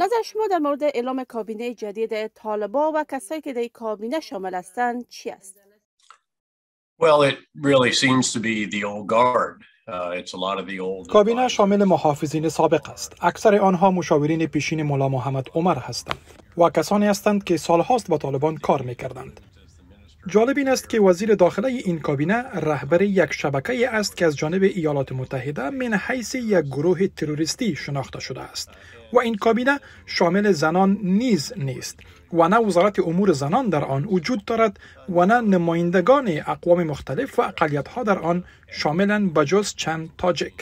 نظر شما در مورد اعلام کابینه جدید طالبا و کسایی که در این کابینه شامل هستند چی است؟ کابینه شامل محافظین سابق است. اکثر آنها مشاورین پیشین ملا محمد عمر هستند و کسانی هستند که سالهاست با طالبان کار میکردند. جالب این است که وزیر داخله این کابینه رهبر یک شبکه است که از جانب ایالات متحده من حیث یک گروه تروریستی شناخته شده است و این کابینه شامل زنان نیز نیست و نه وزارت امور زنان در آن وجود دارد و نه نمایندگان اقوام مختلف و ها در آن شاملا بجز چند تاجک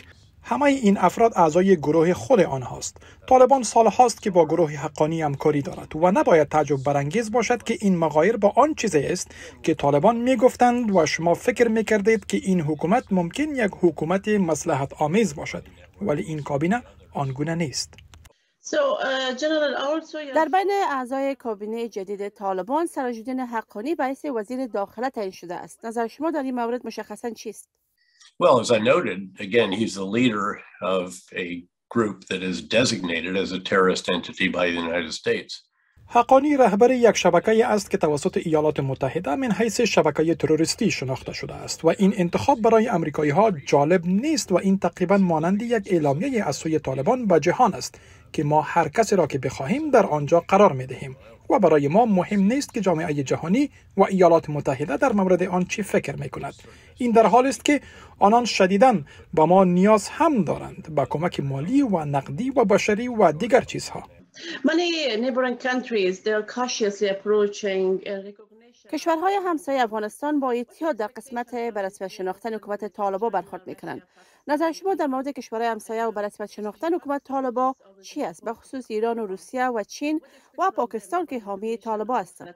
همه این افراد اعضای گروه خود آنهاست طالبان سال هاست که با گروه حقانی همکاری دارد و نباید تعجب برانگیز باشد که این مغایر با آن چیزی است که طالبان گفتند و شما فکر می کردید که این حکومت ممکن یک حکومت مسلحت آمیز باشد ولی این کابینه آنگونه نیست uh, در بین اعضای کابینه جدید طالبان سراجدین حقانی به وزیر داخله تعیین شده است نظر شما در این مورد مشخصا چیست Well, as I noted, again, he's the leader of a group that is designated as a terrorist entity by the United States. حقانی رهبر یک شبکه است که توسط ایالات متحده من حیث شبکه تروریستی شناخته شده است و این انتخاب برای امریکایی ها جالب نیست و این تقریبا مانند یک اعلامیه از سوی طالبان به جهان است که ما هر کسی را که بخواهیم در آنجا قرار می دهیم و برای ما مهم نیست که جامعه جهانی و ایالات متحده در مورد آن چی فکر می کند. این در حال است که آنان شدیداً به ما نیاز هم دارند به کمک مالی و نقدی و بشری و دیگر چیزها. Many neighboring countries they are cautiously approaching uh, کشورهای همسایه افغانستان با اعتیاد در قسمت به شناختن حکومت طالبا برخورد میکنند. نظر شما در مورد کشورهای همسایه و به شناختن حکومت طالبا چی است؟ به خصوص ایران و روسیه و چین و پاکستان که حامی طالبا هستند.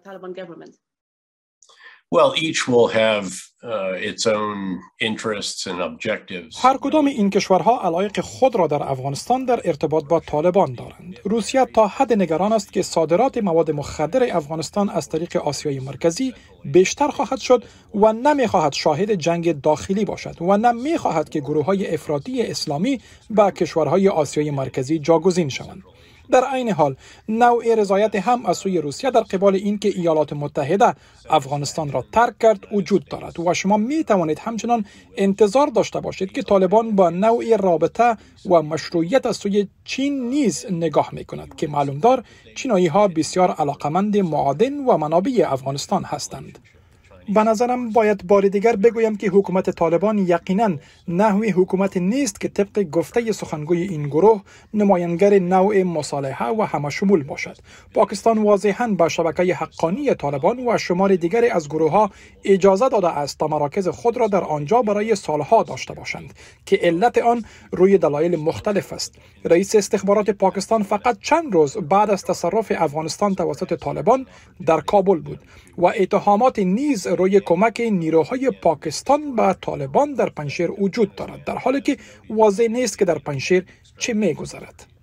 هر کدام این کشورها علایق خود را در افغانستان در ارتباط با طالبان دارند. روسیه تا حد نگران است که صادرات مواد مخدر افغانستان از طریق آسیای مرکزی بیشتر خواهد شد و خواهد شاهد جنگ داخلی باشد و خواهد که گروه های افراطی اسلامی به کشورهای آسیای مرکزی جاگزین شوند. در عین حال نوع رضایت هم از سوی روسیه در قبال اینکه ایالات متحده افغانستان را ترک کرد وجود دارد و شما می توانید همچنان انتظار داشته باشید که طالبان با نوع رابطه و مشروعیت از سوی چین نیز نگاه می کند که معلوم دار چینایی ها بسیار علاقمند معادن و منابع افغانستان هستند به نظرم باید بار دیگر بگویم که حکومت طالبان یقینا نحو حکومت نیست که طبق گفته سخنگوی این گروه نماینگر نوع مصالحه و همشمول باشد پاکستان واضحا به شبکه حقانی طالبان و شمار دیگری از گروه ها اجازه داده است تا مراکز خود را در آنجا برای سالها داشته باشند که علت آن روی دلایل مختلف است رئیس استخبارات پاکستان فقط چند روز بعد از تصرف افغانستان توسط طالبان در کابل بود و اتهامات نیز روی کمک نیروهای پاکستان به طالبان در پنشیر وجود دارد در حالی که واضح نیست که در پنشیر چه میگذرد